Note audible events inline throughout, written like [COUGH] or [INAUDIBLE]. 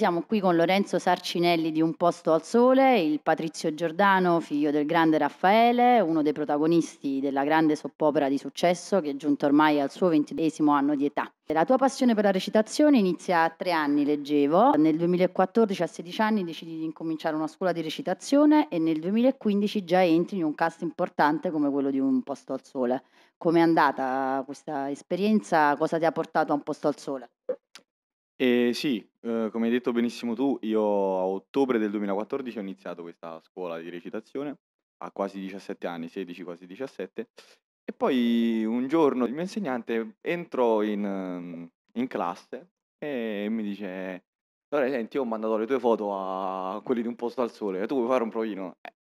Siamo qui con Lorenzo Sarcinelli di Un posto al sole, il patrizio Giordano, figlio del grande Raffaele, uno dei protagonisti della grande soppopera di successo che è giunto ormai al suo ventidesimo anno di età. La tua passione per la recitazione inizia a tre anni, leggevo. Nel 2014 a 16 anni decidi di incominciare una scuola di recitazione e nel 2015 già entri in un cast importante come quello di Un posto al sole. Com'è andata questa esperienza? Cosa ti ha portato a Un posto al sole? E sì, uhm, come hai detto benissimo tu, io a ottobre del 2014 ho iniziato questa scuola di recitazione, a quasi 17 anni, 16 quasi 17, e poi un giorno il mio insegnante entrò in mhmm, in classe e mi dice: "Lore senti, io ho mandato le tue foto a quelli di Un posto al sole, tu vuoi fare un provino?" Eh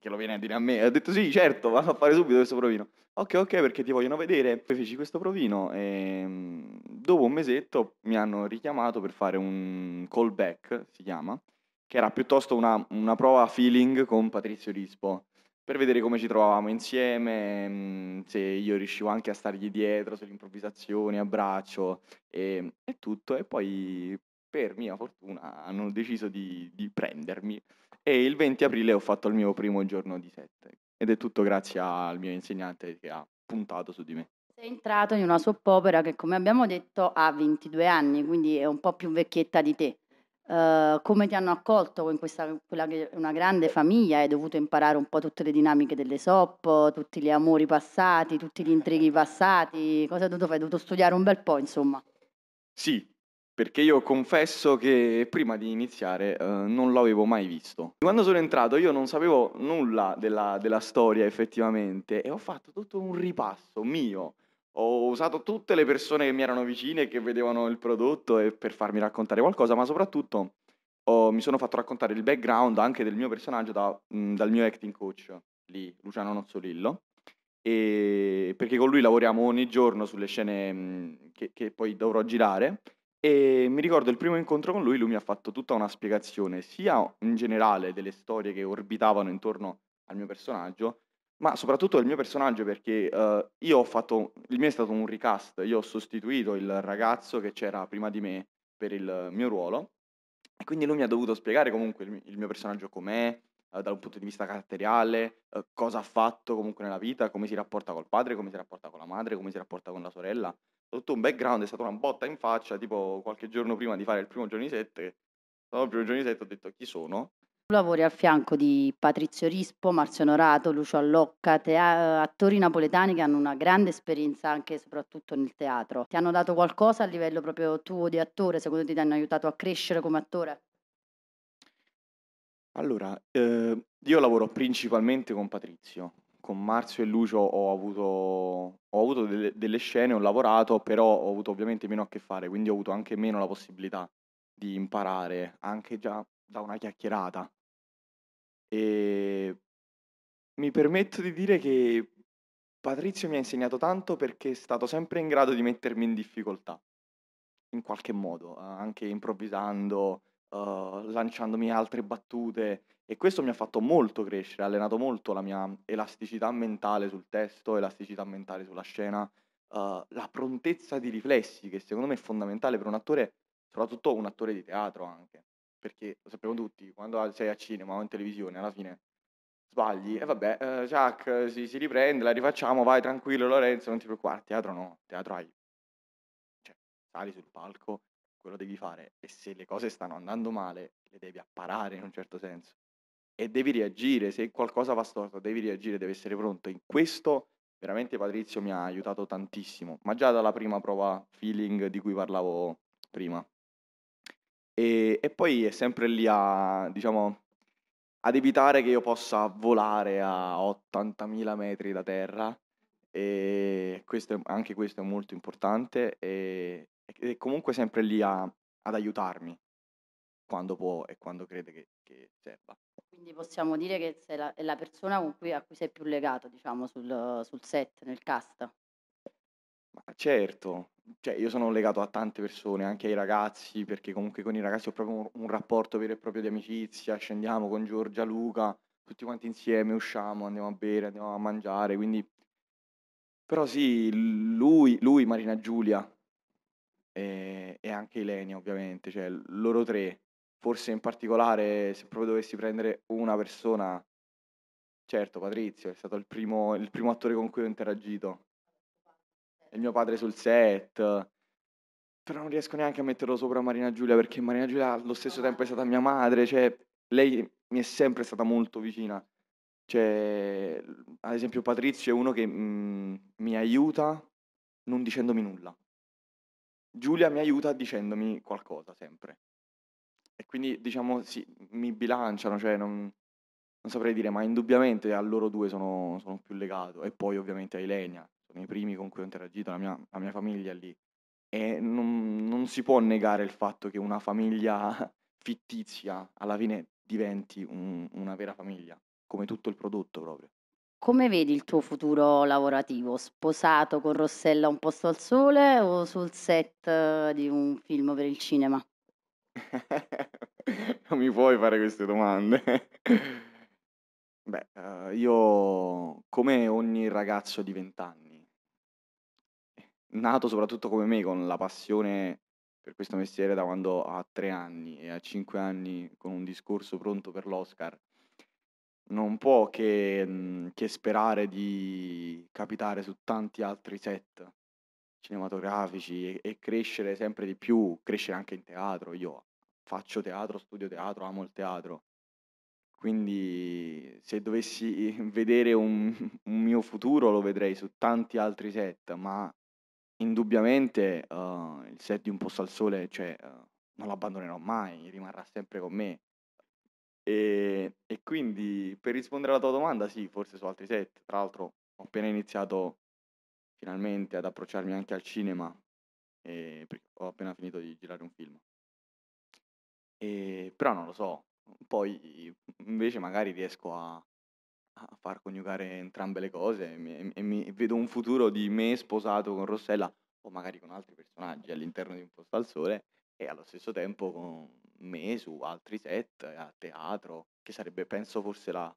che lo viene a dire a me. Ho detto sì, certo, vado a fare subito questo provino. Ok, ok, perché ti vogliono vedere. Poi feci questo provino e mm, dopo un mesetto mi hanno richiamato per fare un callback, si chiama, che era piuttosto una, una prova feeling con Patrizio Rispo per vedere come ci trovavamo insieme, mm, se io riuscivo anche a stargli dietro, se l'improvvisazione, abbraccio e, e tutto. E poi, per mia fortuna, hanno deciso di, di prendermi e il 20 aprile ho fatto il mio primo giorno di sette ed è tutto grazie al mio insegnante che ha puntato su di me. Sei entrato in una soap opera che come abbiamo detto ha 22 anni, quindi è un po' più vecchietta di te. Uh, come ti hanno accolto in questa, quella che è una grande famiglia, hai dovuto imparare un po' tutte le dinamiche delle SOP, tutti gli amori passati, tutti gli intrighi passati, cosa hai dovuto fare? Hai dovuto studiare un bel po', insomma. Sì, perché io confesso che prima di iniziare eh, non l'avevo mai visto. Quando sono entrato io non sapevo nulla della, della storia effettivamente e ho fatto tutto un ripasso mio. Ho usato tutte le persone che mi erano vicine che vedevano il prodotto per farmi raccontare qualcosa, ma soprattutto ho, mi sono fatto raccontare il background anche del mio personaggio da, mh, mm, dal mio acting coach lì, Luciano Nozzolillo. E perché con lui lavoriamo ogni giorno sulle scene mh, mm, che, che poi dovrò girare e mi ricordo il primo incontro con lui, lui mi ha fatto tutta una spiegazione, sia in generale delle storie che orbitavano intorno al mio personaggio, ma soprattutto del mio personaggio perché eh, io ho fatto, il mio è stato un recast, io ho sostituito il ragazzo che c'era prima di me per il mio ruolo e quindi lui mi ha dovuto spiegare comunque il, mio personaggio com'è, eh, da un punto di vista caratteriale, eh, cosa ha fatto comunque nella vita, come si rapporta col padre, come si rapporta con la madre, come si rapporta con la sorella tutto un background è stata una botta in faccia, tipo qualche giorno prima di fare il primo giorno di sette, il primo giorno di sette ho detto chi sono. Lavori al fianco di Patrizio Rispo, Marzio Norato, Lucio Allocca, tea- attori napoletani che hanno una grande esperienza anche e soprattutto nel teatro. Ti hanno dato qualcosa a livello proprio tuo di attore? Secondo te ti hanno aiutato a crescere come attore? Allora, eh, io lavoro principalmente con Patrizio, con Marzio e Lucio ho avuto, ho avuto delle, delle, scene, ho lavorato, però ho avuto ovviamente meno a che fare, quindi ho avuto anche meno la possibilità di imparare, anche già da una chiacchierata. E mi permetto di dire che Patrizio mi ha insegnato tanto perché è stato sempre in grado di mettermi in difficoltà, in qualche modo, anche improvvisando, uh, lanciandomi altre battute e questo mi ha fatto molto crescere, ha allenato molto la mia elasticità mentale sul testo, elasticità mentale sulla scena, uh, la prontezza di riflessi, che secondo me è fondamentale per un attore, soprattutto un attore di teatro anche. Perché lo sappiamo tutti, quando sei a cinema o in televisione, alla fine sbagli e vabbè, eh, Jack eh, si, si, riprende, la rifacciamo, vai tranquillo Lorenzo, non ti preoccupare, teatro no, teatro hai, cioè sali sul palco, quello devi fare e se le cose stanno andando male le devi apparare in un certo senso e devi reagire, se qualcosa va storto devi reagire, devi essere pronto. In questo veramente Patrizio mi ha aiutato tantissimo, ma già dalla prima prova feeling di cui parlavo prima. E, e poi è sempre lì a, diciamo, ad evitare che io possa volare a 80.000 metri da terra, e questo è, anche questo è molto importante, e, è comunque sempre lì a, ad aiutarmi quando può e quando crede che, che serva. Quindi possiamo dire che sei la, è la persona con cui, a cui sei più legato, diciamo, sul, sul set, nel cast. Ma certo, cioè, io sono legato a tante persone, anche ai ragazzi, perché comunque con i ragazzi ho proprio un, un rapporto vero e proprio di amicizia, scendiamo con Giorgia, Luca, tutti quanti insieme, usciamo, andiamo a bere, andiamo a mangiare, quindi... Però sì, lui, lui Marina Giulia e, e anche Ilenia ovviamente, cioè loro tre forse in particolare se proprio dovessi prendere una persona, certo Patrizio è stato il primo, il primo attore con cui ho interagito, il mio padre sul set, però non riesco neanche a metterlo sopra Marina Giulia perché Marina Giulia allo stesso tempo è stata mia madre, cioè lei mi è sempre stata molto vicina. Cioè, ad esempio Patrizio è uno che mh, mm, mi aiuta non dicendomi nulla. Giulia mi aiuta dicendomi qualcosa sempre. E quindi, diciamo, sì, mi bilanciano, cioè non, non saprei dire, ma indubbiamente a loro due sono, sono più legato. E poi ovviamente a Ilenia, sono i primi con cui ho interagito, la mia, la mia famiglia lì. E non, non si può negare il fatto che una famiglia [LAUGHS] fittizia alla fine diventi un, una vera famiglia, come tutto il prodotto proprio. Come vedi il tuo futuro lavorativo? Sposato con Rossella un posto al sole o sul set eh, di un film per il cinema? [LAUGHS] Non mi puoi fare queste domande. [LAUGHS] Beh, eh, io come ogni ragazzo di vent'anni, nato soprattutto come me con la passione per questo mestiere da quando a tre anni e a cinque anni con un discorso pronto per l'Oscar, non può che, mm, che sperare di capitare su tanti altri set cinematografici e, e, crescere sempre di più, crescere anche in teatro. Io faccio teatro, studio teatro, amo il teatro. Quindi se dovessi [LAUGHS] vedere un, un mio futuro lo vedrei su tanti altri set, ma indubbiamente uh, il set di Un posto al sole cioè, uh, non lo abbandonerò mai, rimarrà sempre con me. E, e, quindi per rispondere alla tua domanda, sì, forse su altri set. Tra l'altro, ho appena iniziato finalmente ad approcciarmi anche al cinema, E ho appena finito di girare un film. E, però non lo so, poi invece magari riesco a, a far coniugare entrambe le cose e, mi, e vedo un futuro di me sposato con Rossella o magari con altri personaggi all'interno di un posto al sole e allo stesso tempo con me su altri set, a teatro, che sarebbe penso forse la,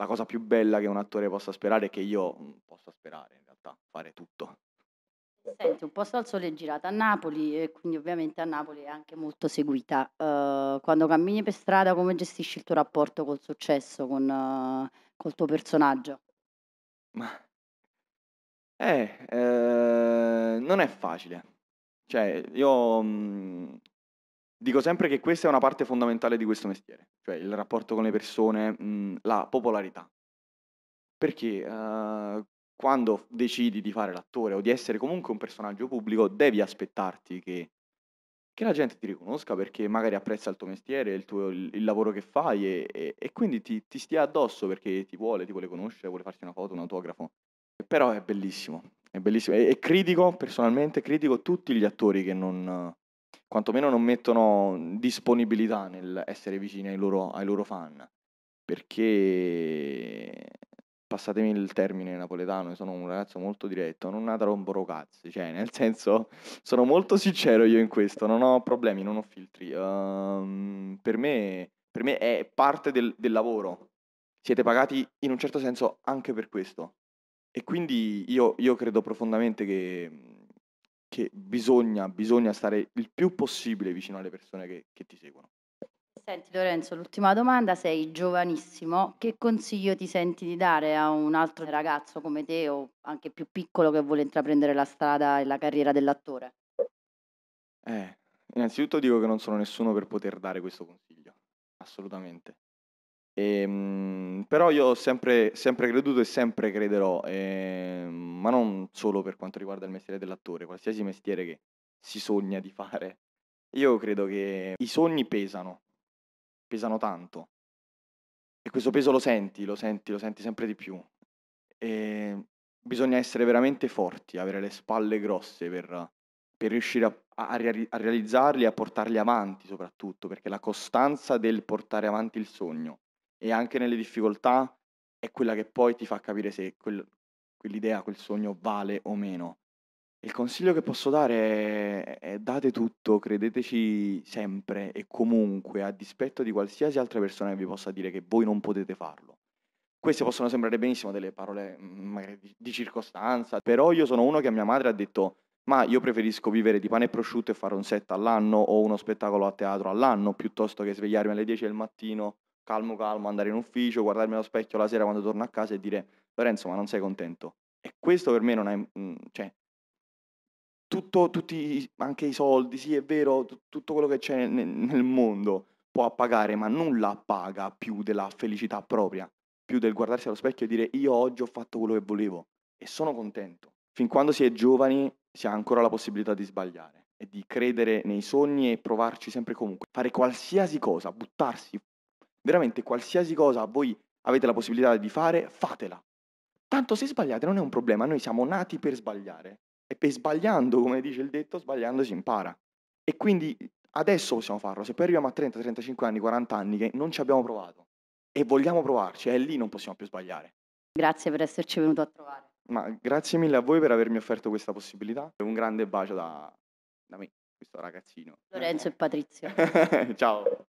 la cosa più bella che un attore possa sperare è che io mm, possa sperare in realtà, fare tutto. Senti, un po' al sole è girata a Napoli e quindi ovviamente a Napoli è anche molto seguita. Uh, quando cammini per strada come gestisci il tuo rapporto col successo, con, uh, col tuo personaggio? Ma... Eh, eh, non è facile. Cioè, io mh, mm, Dico sempre che questa è una parte fondamentale di questo mestiere, cioè il rapporto con le persone, mh, la popolarità. Perché uh, quando decidi di fare l'attore o di essere comunque un personaggio pubblico, devi aspettarti che, che la gente ti riconosca perché magari apprezza il tuo mestiere, il, tuo, il, il lavoro che fai e, e, e quindi ti, ti, stia addosso perché ti vuole, ti vuole conoscere, vuole farti una foto, un autografo. Però è bellissimo, è bellissimo. E, e critico, personalmente, critico tutti gli attori che non quantomeno non mettono disponibilità nell'essere vicini ai loro, ai loro fan, perché, passatemi il termine napoletano, sono un ragazzo molto diretto, non una tromboro cazzi, cioè nel [LAUGHS] senso sono molto sincero io in questo, non ho problemi, non ho filtri, um, per, me, per, me, è parte del, del lavoro, siete pagati in un certo senso anche per questo. E quindi io, io credo profondamente che che bisogna, bisogna stare il più possibile vicino alle persone che, che ti seguono. Senti Lorenzo, l'ultima domanda, sei giovanissimo, che consiglio ti senti di dare a un altro ragazzo come te o anche più piccolo che vuole intraprendere la strada e la carriera dell'attore? Eh, innanzitutto dico che non sono nessuno per poter dare questo consiglio, assolutamente. E, ehm, però io ho sempre, sempre, creduto e sempre crederò, e, ehm, ma non solo per quanto riguarda il mestiere dell'attore, qualsiasi mestiere che si sogna di fare. Io credo che i sogni pesano, pesano tanto. E questo peso lo senti, lo senti, lo senti sempre di più. E ehm, bisogna essere veramente forti, avere le spalle grosse per, per riuscire a, a, a realizzarli e a portarli avanti soprattutto, perché la costanza del portare avanti il sogno e anche nelle difficoltà è quella che poi ti fa capire se quel, quell'idea, quel sogno vale o meno. Il consiglio che posso dare è, è date tutto, credeteci sempre e comunque, a dispetto di qualsiasi altra persona che vi possa dire che voi non potete farlo. Queste possono sembrare benissimo delle parole mm, magari di, di circostanza, però io sono uno che a mia madre ha detto ma io preferisco vivere di pane e prosciutto e fare un set all'anno o uno spettacolo a teatro all'anno piuttosto che svegliarmi alle 10 del mattino calmo calmo andare in ufficio, guardarmi allo specchio la sera quando torno a casa e dire Lorenzo ma non sei contento. E questo per me non è... Mm, cioè, tutto, tutti, anche i soldi, sì è vero, tutto quello che c'è nel, nel mondo può appagare, ma nulla appaga più della felicità propria, più del guardarsi allo specchio e dire io oggi ho fatto quello che volevo e sono contento. Fin quando si è giovani si ha ancora la possibilità di sbagliare e di credere nei sogni e provarci sempre comunque. Fare qualsiasi cosa, buttarsi, Veramente qualsiasi cosa voi avete la possibilità di fare, fatela. Tanto se sbagliate non è un problema, noi siamo nati per sbagliare. E per sbagliando, come dice il detto, sbagliando si impara. E quindi adesso possiamo farlo. Se poi arriviamo a 30, 35 anni, 40 anni che non ci abbiamo provato e vogliamo provarci, è eh, lì non possiamo più sbagliare. Grazie per esserci venuto a trovare. Ma grazie mille a voi per avermi offerto questa possibilità. Un grande bacio da, da me, questo ragazzino. Lorenzo e Patrizio. [LAUGHS] Ciao.